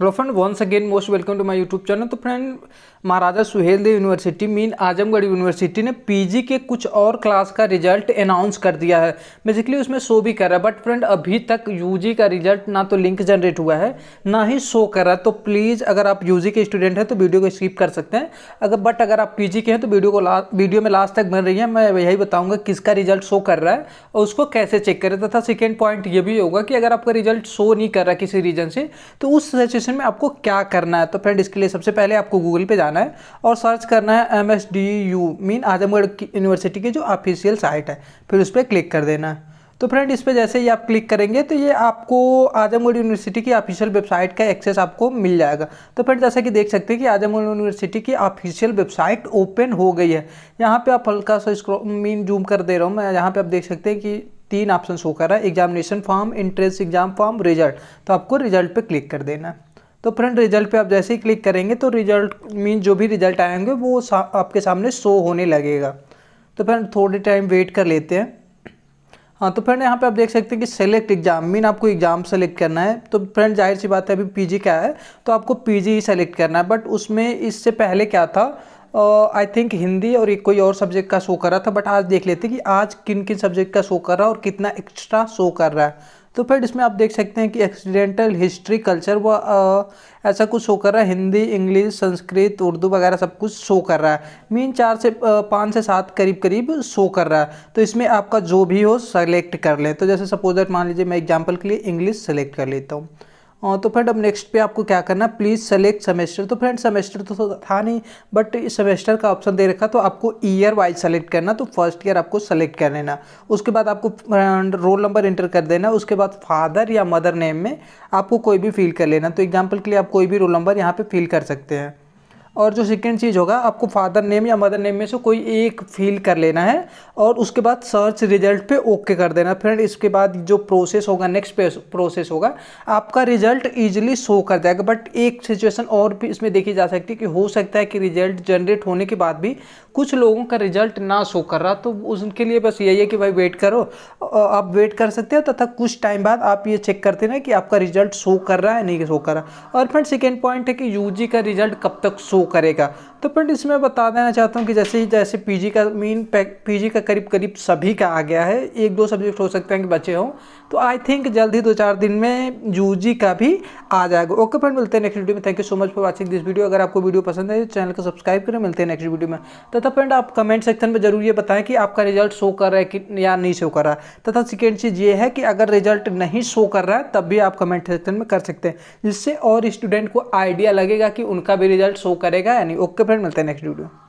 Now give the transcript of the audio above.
hello friend once again most welcome to my YouTube channel तो friend Maharaja Suheldev university mean Azamgarh university ने PG के कुछ और class का रिजल्ट अनाउंस कर दिया है बेसिकली उसमें शो भी कर रहा है बट फ्रेंड अभी तक यूजी का रिजल्ट ना तो लिंक जनरेट हुआ है ना ही शो कर रहा है तो प्लीज़ अगर आप यू के स्टूडेंट हैं तो वीडियो को स्किप कर सकते हैं अगर बट अगर आप पी के हैं तो वीडियो को वीडियो में लास्ट तक बन रही है मैं यही बताऊँगा किसका रिजल्ट शो कर रहा है और उसको कैसे चेक करें तथा सेकेंड पॉइंट ये भी होगा कि अगर आपका रिजल्ट शो नहीं कर रहा किसी रीजन से तो उस सिचुएशन में आपको क्या करना है तो फ्रेंड इसके लिए सबसे पहले आपको गूगल पे जाना है और सर्च करना है M S D U mean Azamgarh university की जो ऑफिशियल साइट है फिर उस पर क्लिक कर देना है तो फ्रेंड इस पर जैसे ही आप क्लिक करेंगे तो ये आपको आजमगढ़ यूनिवर्सिटी की ऑफिशियल वेबसाइट का एक्सेस आपको मिल जाएगा तो फ्रेंड जैसा कि देख सकते हैं कि आजमगढ़ यूनिवर्सिटी की ऑफिशियल वेबसाइट ओपन हो गई है यहाँ पे आप हल्का सा स्क्रो मीन जूम कर दे रहा हूँ मैं यहाँ पे आप देख सकते हैं कि तीन ऑप्शन शो कर रहा है examination form entrance exam form result तो आपको रिजल्ट पर क्लिक कर देना है तो फ्रेंड रिजल्ट पे आप जैसे ही क्लिक करेंगे तो रिजल्ट मीन जो भी रिजल्ट आएंगे वो सा, आपके सामने शो होने लगेगा तो फ्रेंड थोड़े टाइम वेट कर लेते हैं हाँ तो फ्रेंड यहाँ पे आप देख सकते हैं कि सेलेक्ट एग्जाम मीन आपको एग्जाम सेलेक्ट करना है तो फ्रेंड जाहिर सी बात है अभी पीजी क्या है तो आपको पीजी ही सेलेक्ट करना है बट उसमें इससे पहले क्या था आई uh, थिंक हिंदी और एक कोई और सब्जेक्ट का शो कर रहा था बट आज देख लेते हैं कि आज किन किन सब्जेक्ट का शो कर रहा है और कितना एक्स्ट्रा शो कर रहा है तो फिर इसमें आप देख सकते हैं कि एक्सीडेंटल हिस्ट्री कल्चर वो ऐसा कुछ शो कर रहा है हिंदी इंग्लिश संस्कृत उर्दू वगैरह सब कुछ शो कर रहा है मीन चार से पाँच से सात करीब करीब शो कर रहा है तो इसमें आपका जो भी हो सेलेक्ट कर लें तो जैसे सपोज दैट मान लीजिए मैं एग्जाम्पल के लिए इंग्लिश सेलेक्ट कर लेता हूँ हाँ, तो फ्रेंड अब नेक्स्ट पे आपको क्या करना प्लीज़ सेलेक्ट सेमेस्टर तो फ्रेंड सेमेस्टर तो था नहीं बट इस सेमेस्टर का ऑप्शन दे रखा तो आपको ईयर वाइज सेलेक्ट करना तो फर्स्ट ईयर आपको सेलेक्ट कर लेना उसके बाद आपको रोल नंबर इंटर कर देना उसके बाद फादर या मदर नेम में आपको कोई भी फिल कर लेना तो एग्जाम्पल के लिए आप कोई भी रोल नंबर यहाँ पर फिल कर सकते हैं और जो सेकेंड चीज़ होगा आपको फादर नेम या मदर नेम में से कोई एक फील कर लेना है और उसके बाद सर्च रिजल्ट पे ओके कर देना फ्रेंड इसके बाद जो प्रोसेस होगा नेक्स्ट प्रोसेस होगा आपका रिजल्ट ईजिली शो कर जाएगा बट एक सिचुएशन और भी इसमें देखी जा सकती है कि हो सकता है कि रिजल्ट जनरेट होने के बाद भी कुछ लोगों का रिजल्ट ना शो कर रहा तो उनके लिए बस यही है कि भाई वेट करो आप वेट कर सकते हो तथा कुछ टाइम बाद आप ये चेक करते ना कि आपका रिजल्ट शो कर रहा है नहीं शो कर रहा और फ्रेंड सेकेंड पॉइंट है कि यूजी का रिजल्ट कब तक शो करेगा तो फ्रेंड इसमें बता देना चाहता हूँ कि जैसे ही जैसे पीजी का मीन पीजी का करीब करीब सभी का आ गया है एक दो सब्जेक्ट हो सकते हैं कि बचे हों तो आई थिंक जल्द ही दो चार दिन में यूजी का भी आ जाएगा ओके फ्रेंड मिलते हैं नेक्स्ट वीडियो में thank you so much for watching this video अगर आपको वीडियो पसंद है चैनल को सब्सक्राइब करें मिलते हैं नेक्स्ट वीडियो में तथा फ्रेंड आप कमेंट सेक्शन में जरूर ये बताएं कि आपका रिजल्ट शो कर रहा है कि या नहीं शो कर रहा है तथा सेकेंड चीज़ ये है कि अगर रिजल्ट नहीं शो कर रहा है तब भी आप कमेंट सेक्शन में कर सकते हैं जिससे और स्टूडेंट को आइडिया लगेगा कि उनका भी रिजल्ट शो कर करेगा यानी ओके फ्रेंड मिलते हैं नेक्स्ट वीडियो